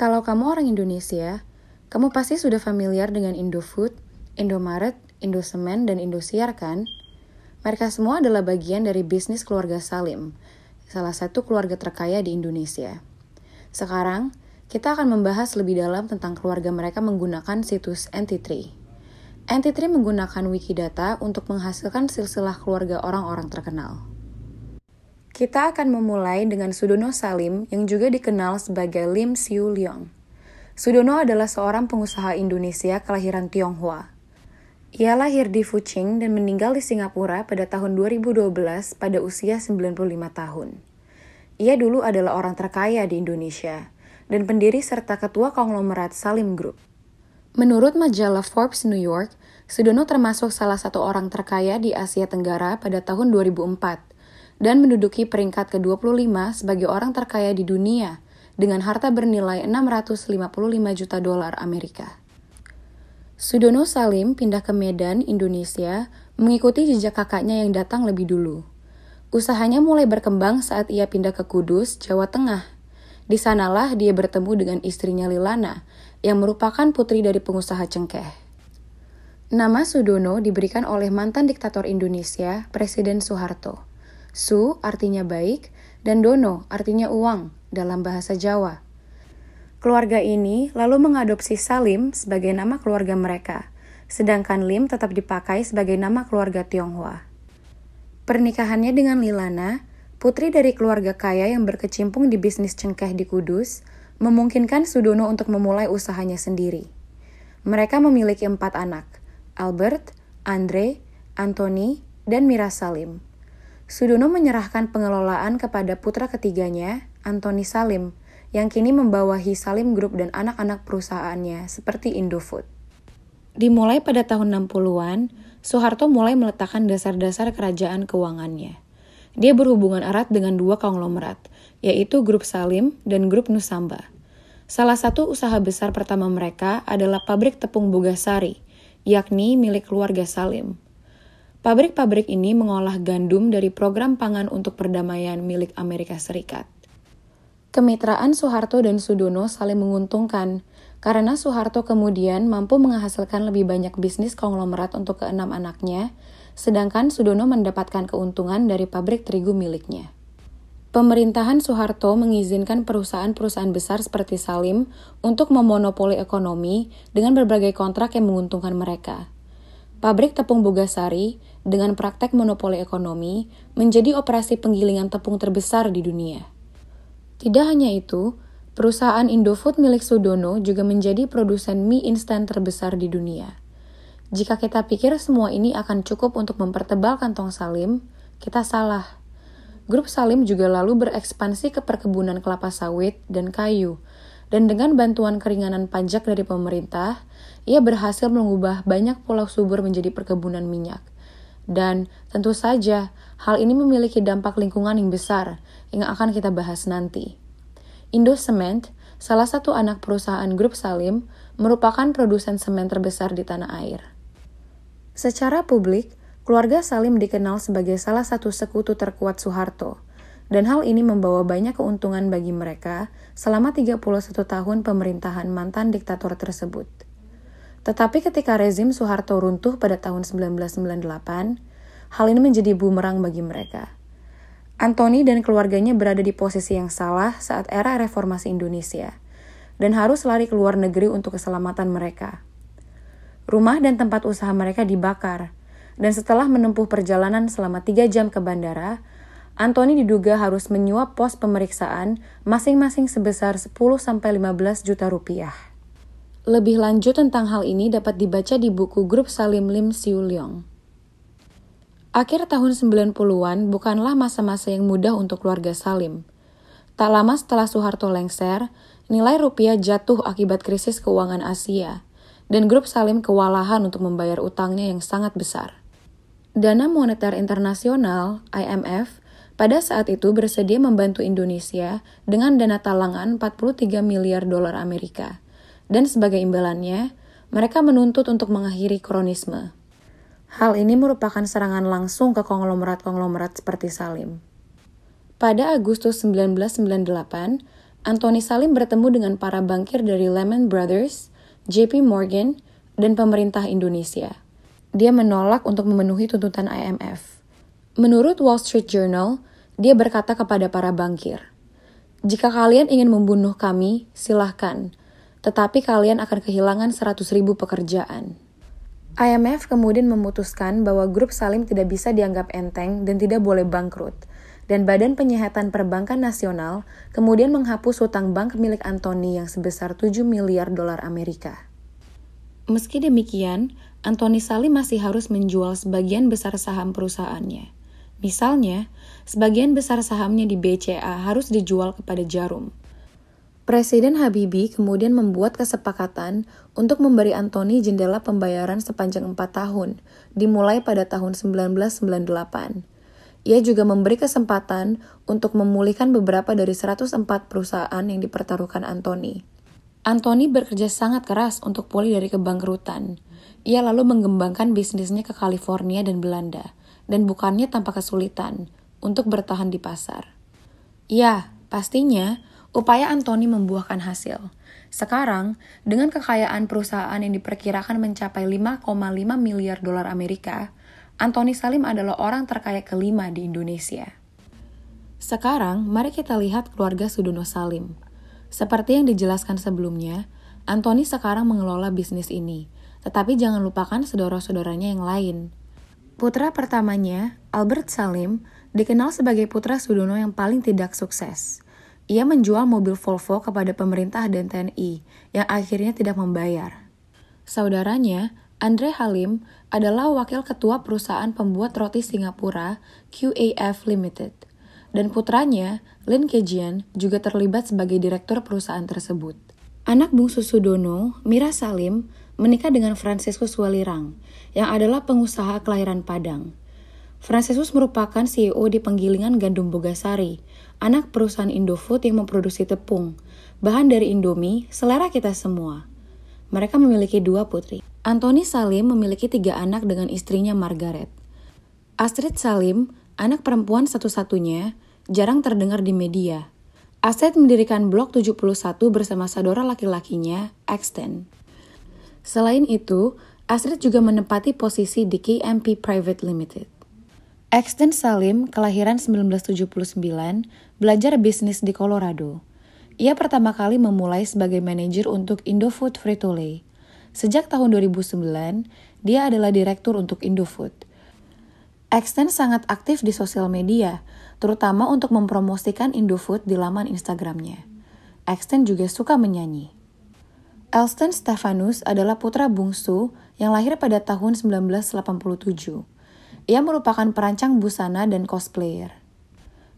Kalau kamu orang Indonesia, kamu pasti sudah familiar dengan Indofood, Indomaret, Indosemen, dan Indosiar kan? Mereka semua adalah bagian dari bisnis keluarga Salim, salah satu keluarga terkaya di Indonesia. Sekarang, kita akan membahas lebih dalam tentang keluarga mereka menggunakan situs NT3. NT3 menggunakan Wikidata untuk menghasilkan silsilah keluarga orang-orang terkenal. Kita akan memulai dengan Sudono Salim yang juga dikenal sebagai Lim Siu Leong. Sudono adalah seorang pengusaha Indonesia kelahiran Tionghoa. Ia lahir di Fuching dan meninggal di Singapura pada tahun 2012 pada usia 95 tahun. Ia dulu adalah orang terkaya di Indonesia dan pendiri serta ketua konglomerat Salim Group. Menurut majalah Forbes New York, Sudono termasuk salah satu orang terkaya di Asia Tenggara pada tahun 2004 dan menduduki peringkat ke-25 sebagai orang terkaya di dunia dengan harta bernilai 655 juta dolar Amerika. Sudono Salim pindah ke Medan, Indonesia, mengikuti jejak kakaknya yang datang lebih dulu. Usahanya mulai berkembang saat ia pindah ke Kudus, Jawa Tengah. Di sanalah dia bertemu dengan istrinya Lilana, yang merupakan putri dari pengusaha cengkeh. Nama Sudono diberikan oleh mantan diktator Indonesia, Presiden Soeharto. Su artinya baik, dan dono artinya uang dalam bahasa Jawa. Keluarga ini lalu mengadopsi Salim sebagai nama keluarga mereka, sedangkan Lim tetap dipakai sebagai nama keluarga Tionghoa. Pernikahannya dengan Lilana, putri dari keluarga kaya yang berkecimpung di bisnis cengkeh di Kudus, memungkinkan Sudono untuk memulai usahanya sendiri. Mereka memiliki empat anak, Albert, Andre, Anthony, dan Mira Salim. Sudono menyerahkan pengelolaan kepada putra ketiganya, Antoni Salim, yang kini membawahi Salim Group dan anak-anak perusahaannya seperti Indofood. Dimulai pada tahun 60-an, Soeharto mulai meletakkan dasar-dasar kerajaan keuangannya. Dia berhubungan erat dengan dua konglomerat, yaitu Grup Salim dan Grup Nusamba. Salah satu usaha besar pertama mereka adalah pabrik tepung Bogasari, yakni milik keluarga Salim. Pabrik-pabrik ini mengolah gandum dari program pangan untuk perdamaian milik Amerika Serikat. Kemitraan Soeharto dan Sudono saling menguntungkan karena Soeharto kemudian mampu menghasilkan lebih banyak bisnis konglomerat untuk keenam anaknya, sedangkan Sudono mendapatkan keuntungan dari pabrik terigu miliknya. Pemerintahan Soeharto mengizinkan perusahaan-perusahaan besar seperti Salim untuk memonopoli ekonomi dengan berbagai kontrak yang menguntungkan mereka. Pabrik tepung Bogasari dengan praktek monopoli ekonomi menjadi operasi penggilingan tepung terbesar di dunia. Tidak hanya itu, perusahaan Indofood milik Sudono juga menjadi produsen mie instan terbesar di dunia. Jika kita pikir semua ini akan cukup untuk mempertebal kantong Salim, kita salah. Grup Salim juga lalu berekspansi ke perkebunan kelapa sawit dan kayu, dan dengan bantuan keringanan pajak dari pemerintah, ia berhasil mengubah banyak pulau subur menjadi perkebunan minyak – dan tentu saja, hal ini memiliki dampak lingkungan yang besar yang akan kita bahas nanti. Indo Cement, salah satu anak perusahaan grup Salim, merupakan produsen semen terbesar di tanah air. Secara publik, keluarga Salim dikenal sebagai salah satu sekutu terkuat Soeharto, dan hal ini membawa banyak keuntungan bagi mereka selama 31 tahun pemerintahan mantan diktator tersebut. Tetapi ketika rezim Soeharto runtuh pada tahun 1998, hal ini menjadi bumerang bagi mereka. Antoni dan keluarganya berada di posisi yang salah saat era reformasi Indonesia dan harus lari ke luar negeri untuk keselamatan mereka. Rumah dan tempat usaha mereka dibakar, dan setelah menempuh perjalanan selama tiga jam ke bandara, Antoni diduga harus menyuap pos pemeriksaan masing-masing sebesar 10-15 juta rupiah. Lebih lanjut tentang hal ini dapat dibaca di buku grup Salim Lim Siu Leong. Akhir tahun 90-an bukanlah masa-masa yang mudah untuk keluarga Salim. Tak lama setelah Soeharto lengser, nilai rupiah jatuh akibat krisis keuangan Asia, dan grup Salim kewalahan untuk membayar utangnya yang sangat besar. Dana Moneter Internasional (IMF) pada saat itu bersedia membantu Indonesia dengan dana talangan 43 miliar dolar Amerika dan sebagai imbalannya, mereka menuntut untuk mengakhiri kronisme. Hal ini merupakan serangan langsung ke konglomerat-konglomerat seperti Salim. Pada Agustus 1998, Anthony Salim bertemu dengan para bankir dari Lehman Brothers, JP Morgan, dan pemerintah Indonesia. Dia menolak untuk memenuhi tuntutan IMF. Menurut Wall Street Journal, dia berkata kepada para bankir, "Jika kalian ingin membunuh kami, silahkan, tetapi kalian akan kehilangan seratus ribu pekerjaan. IMF kemudian memutuskan bahwa grup Salim tidak bisa dianggap enteng dan tidak boleh bangkrut. Dan Badan Penyihatan Perbankan Nasional kemudian menghapus hutang bank milik Anthony yang sebesar 7 miliar dolar Amerika. Meski demikian, Anthony Salim masih harus menjual sebagian besar saham perusahaannya. Misalnya, sebagian besar sahamnya di BCA harus dijual kepada Jarum, Presiden Habibie kemudian membuat kesepakatan untuk memberi Anthony jendela pembayaran sepanjang 4 tahun, dimulai pada tahun 1998. Ia juga memberi kesempatan untuk memulihkan beberapa dari 104 perusahaan yang dipertaruhkan Anthony. Anthony bekerja sangat keras untuk pulih dari kebangkrutan. Ia lalu mengembangkan bisnisnya ke California dan Belanda, dan bukannya tanpa kesulitan untuk bertahan di pasar. Ya, pastinya Upaya Anthony membuahkan hasil. Sekarang, dengan kekayaan perusahaan yang diperkirakan mencapai 5,5 miliar dolar Amerika, Anthony Salim adalah orang terkaya kelima di Indonesia. Sekarang, mari kita lihat keluarga Sudono Salim. Seperti yang dijelaskan sebelumnya, Anthony sekarang mengelola bisnis ini, tetapi jangan lupakan saudara-saudaranya yang lain. Putra pertamanya, Albert Salim, dikenal sebagai putra Sudono yang paling tidak sukses. Ia menjual mobil Volvo kepada pemerintah dan TNI, yang akhirnya tidak membayar. Saudaranya, Andre Halim, adalah wakil ketua perusahaan pembuat roti Singapura, QAF Limited. Dan putranya, Lin Kejian, juga terlibat sebagai direktur perusahaan tersebut. Anak bungsu Sudono, Mira Salim, menikah dengan Franciscus Walirang, yang adalah pengusaha kelahiran Padang. Franciscus merupakan CEO di penggilingan gandum Bogasari, anak perusahaan Indofood yang memproduksi tepung, bahan dari Indomie, selera kita semua. Mereka memiliki dua putri. Anthony Salim memiliki tiga anak dengan istrinya Margaret. Astrid Salim, anak perempuan satu-satunya, jarang terdengar di media. Astrid mendirikan blog 71 bersama saudara laki-lakinya, Extend. Selain itu, Astrid juga menempati posisi di KMP Private Limited. Exton Salim, kelahiran 1979, belajar bisnis di Colorado. Ia pertama kali memulai sebagai manajer untuk Indofood frito Sejak tahun 2009, dia adalah direktur untuk Indofood. Exton sangat aktif di sosial media, terutama untuk mempromosikan Indofood di laman Instagramnya. Exton juga suka menyanyi. Elston Stefanus adalah putra bungsu yang lahir pada tahun 1987. Ia merupakan perancang busana dan cosplayer.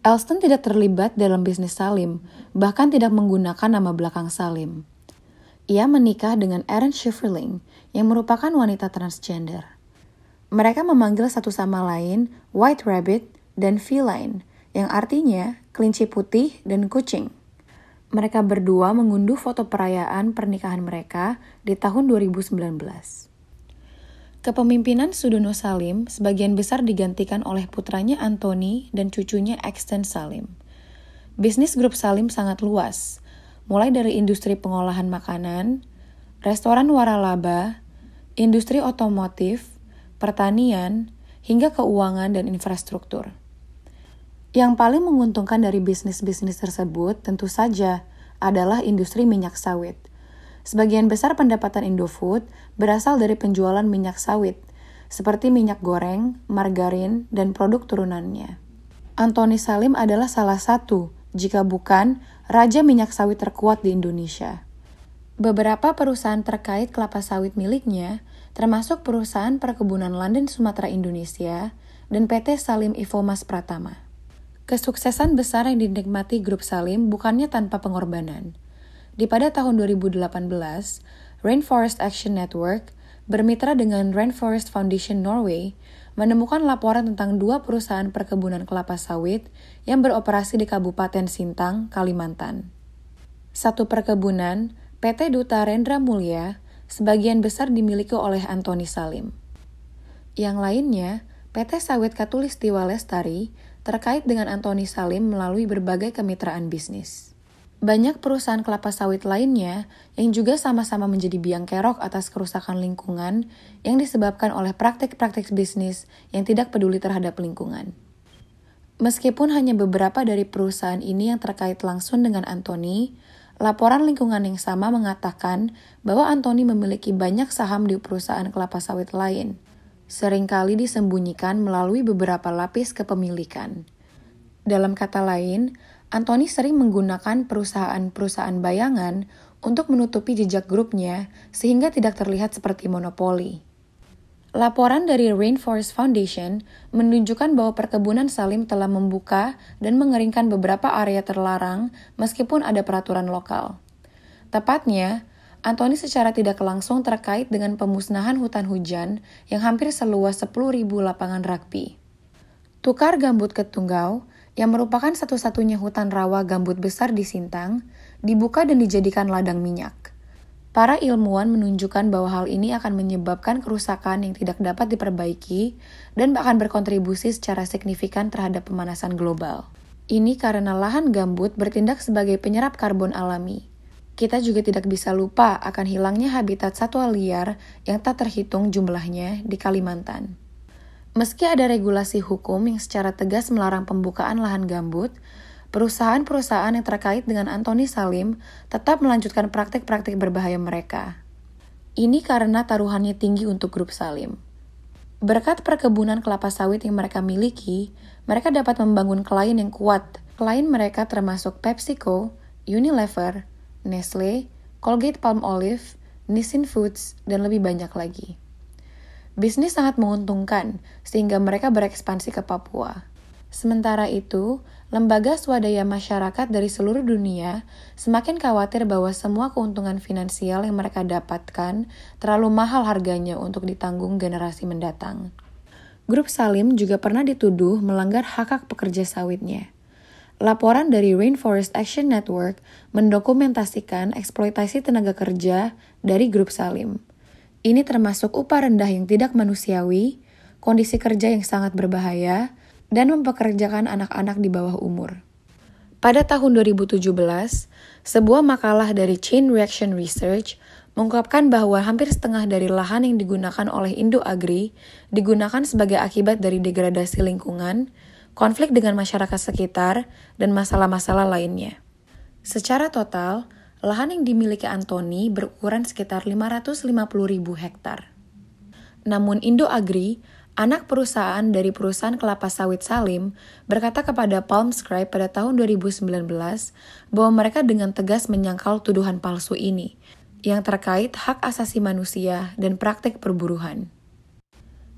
Elston tidak terlibat dalam bisnis Salim, bahkan tidak menggunakan nama belakang Salim. Ia menikah dengan Erin Schifferling, yang merupakan wanita transgender. Mereka memanggil satu sama lain White Rabbit dan Feline, yang artinya kelinci putih dan kucing. Mereka berdua mengunduh foto perayaan pernikahan mereka di tahun 2019. Kepemimpinan Sudono Salim sebagian besar digantikan oleh putranya Antoni dan cucunya Exten Salim. Bisnis grup Salim sangat luas, mulai dari industri pengolahan makanan, restoran waralaba, industri otomotif, pertanian, hingga keuangan dan infrastruktur. Yang paling menguntungkan dari bisnis-bisnis tersebut tentu saja adalah industri minyak sawit – Sebagian besar pendapatan Indofood berasal dari penjualan minyak sawit, seperti minyak goreng, margarin, dan produk turunannya. Antoni Salim adalah salah satu, jika bukan, raja minyak sawit terkuat di Indonesia. Beberapa perusahaan terkait kelapa sawit miliknya, termasuk perusahaan perkebunan London Sumatera Indonesia dan PT Salim Mas Pratama. Kesuksesan besar yang dinikmati grup Salim bukannya tanpa pengorbanan – di pada tahun 2018, Rainforest Action Network bermitra dengan Rainforest Foundation Norway menemukan laporan tentang dua perusahaan perkebunan kelapa sawit yang beroperasi di Kabupaten Sintang, Kalimantan. Satu perkebunan, PT Duta Rendra Mulia, sebagian besar dimiliki oleh Antoni Salim. Yang lainnya, PT Sawit Katulistiwa Lestari terkait dengan Antoni Salim melalui berbagai kemitraan bisnis. Banyak perusahaan kelapa sawit lainnya yang juga sama-sama menjadi biang kerok atas kerusakan lingkungan yang disebabkan oleh praktik-praktik bisnis yang tidak peduli terhadap lingkungan. Meskipun hanya beberapa dari perusahaan ini yang terkait langsung dengan Anthony, laporan lingkungan yang sama mengatakan bahwa Anthony memiliki banyak saham di perusahaan kelapa sawit lain, seringkali disembunyikan melalui beberapa lapis kepemilikan. Dalam kata lain, Anthony sering menggunakan perusahaan-perusahaan bayangan untuk menutupi jejak grupnya sehingga tidak terlihat seperti monopoli. Laporan dari Rainforest Foundation menunjukkan bahwa perkebunan Salim telah membuka dan mengeringkan beberapa area terlarang meskipun ada peraturan lokal. Tepatnya, Anthony secara tidak langsung terkait dengan pemusnahan hutan hujan yang hampir seluas 10.000 lapangan rugby. Tukar gambut ke ketunggau yang merupakan satu-satunya hutan rawa gambut besar di Sintang, dibuka dan dijadikan ladang minyak. Para ilmuwan menunjukkan bahwa hal ini akan menyebabkan kerusakan yang tidak dapat diperbaiki dan bahkan berkontribusi secara signifikan terhadap pemanasan global. Ini karena lahan gambut bertindak sebagai penyerap karbon alami. Kita juga tidak bisa lupa akan hilangnya habitat satwa liar yang tak terhitung jumlahnya di Kalimantan. Meski ada regulasi hukum yang secara tegas melarang pembukaan lahan gambut, perusahaan-perusahaan yang terkait dengan Anthony Salim tetap melanjutkan praktik-praktik berbahaya mereka. Ini karena taruhannya tinggi untuk grup Salim. Berkat perkebunan kelapa sawit yang mereka miliki, mereka dapat membangun klien yang kuat. Klien mereka termasuk PepsiCo, Unilever, Nestle, Colgate Palm Olive, Nissin Foods, dan lebih banyak lagi. Bisnis sangat menguntungkan, sehingga mereka berekspansi ke Papua. Sementara itu, lembaga swadaya masyarakat dari seluruh dunia semakin khawatir bahwa semua keuntungan finansial yang mereka dapatkan terlalu mahal harganya untuk ditanggung generasi mendatang. Grup Salim juga pernah dituduh melanggar hak hak pekerja sawitnya. Laporan dari Rainforest Action Network mendokumentasikan eksploitasi tenaga kerja dari grup Salim. Ini termasuk upah rendah yang tidak manusiawi, kondisi kerja yang sangat berbahaya, dan mempekerjakan anak-anak di bawah umur. Pada tahun 2017, sebuah makalah dari Chain Reaction Research mengungkapkan bahwa hampir setengah dari lahan yang digunakan oleh Indo Agri digunakan sebagai akibat dari degradasi lingkungan, konflik dengan masyarakat sekitar, dan masalah-masalah lainnya. Secara total, lahan yang dimiliki Antoni berukuran sekitar 550 ribu hektar. Namun Indo Agri, anak perusahaan dari perusahaan kelapa sawit Salim, berkata kepada Palm Scribe pada tahun 2019 bahwa mereka dengan tegas menyangkal tuduhan palsu ini, yang terkait hak asasi manusia dan praktik perburuhan.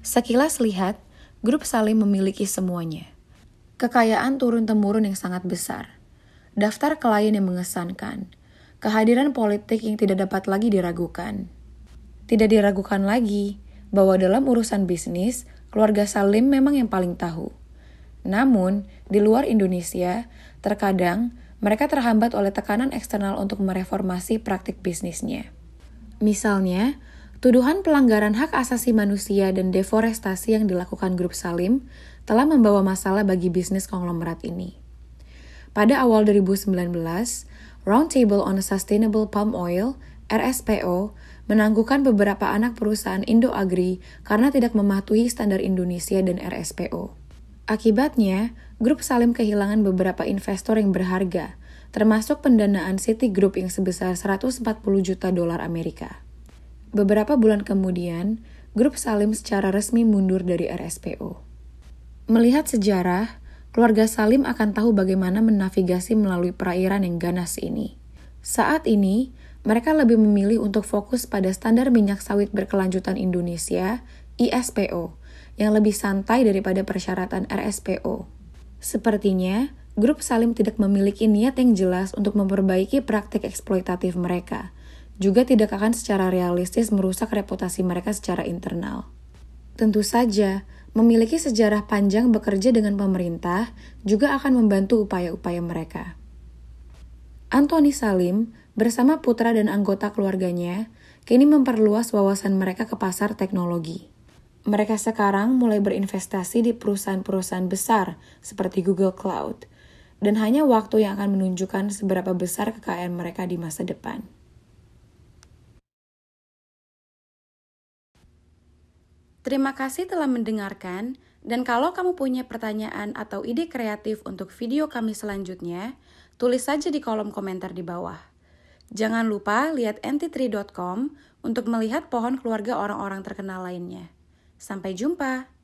Sekilas lihat, grup Salim memiliki semuanya. Kekayaan turun-temurun yang sangat besar. Daftar klien yang mengesankan, kehadiran politik yang tidak dapat lagi diragukan. Tidak diragukan lagi bahwa dalam urusan bisnis, keluarga Salim memang yang paling tahu. Namun, di luar Indonesia, terkadang mereka terhambat oleh tekanan eksternal untuk mereformasi praktik bisnisnya. Misalnya, tuduhan pelanggaran hak asasi manusia dan deforestasi yang dilakukan grup Salim telah membawa masalah bagi bisnis konglomerat ini. Pada awal 2019, Roundtable on Sustainable Palm Oil, RSPO, menangguhkan beberapa anak perusahaan Indo Agri karena tidak mematuhi standar Indonesia dan RSPO. Akibatnya, grup Salim kehilangan beberapa investor yang berharga, termasuk pendanaan City Group yang sebesar 140 juta dolar Amerika. Beberapa bulan kemudian, grup Salim secara resmi mundur dari RSPO. Melihat sejarah, keluarga Salim akan tahu bagaimana menavigasi melalui perairan yang ganas ini. Saat ini, mereka lebih memilih untuk fokus pada standar minyak sawit berkelanjutan Indonesia, ISPO, yang lebih santai daripada persyaratan RSPO. Sepertinya, grup Salim tidak memiliki niat yang jelas untuk memperbaiki praktik eksploitatif mereka, juga tidak akan secara realistis merusak reputasi mereka secara internal. Tentu saja, memiliki sejarah panjang bekerja dengan pemerintah juga akan membantu upaya-upaya mereka. Anthony Salim bersama putra dan anggota keluarganya kini memperluas wawasan mereka ke pasar teknologi. Mereka sekarang mulai berinvestasi di perusahaan-perusahaan besar seperti Google Cloud, dan hanya waktu yang akan menunjukkan seberapa besar kekayaan mereka di masa depan. Terima kasih telah mendengarkan, dan kalau kamu punya pertanyaan atau ide kreatif untuk video kami selanjutnya, tulis saja di kolom komentar di bawah. Jangan lupa lihat nt untuk melihat pohon keluarga orang-orang terkenal lainnya. Sampai jumpa!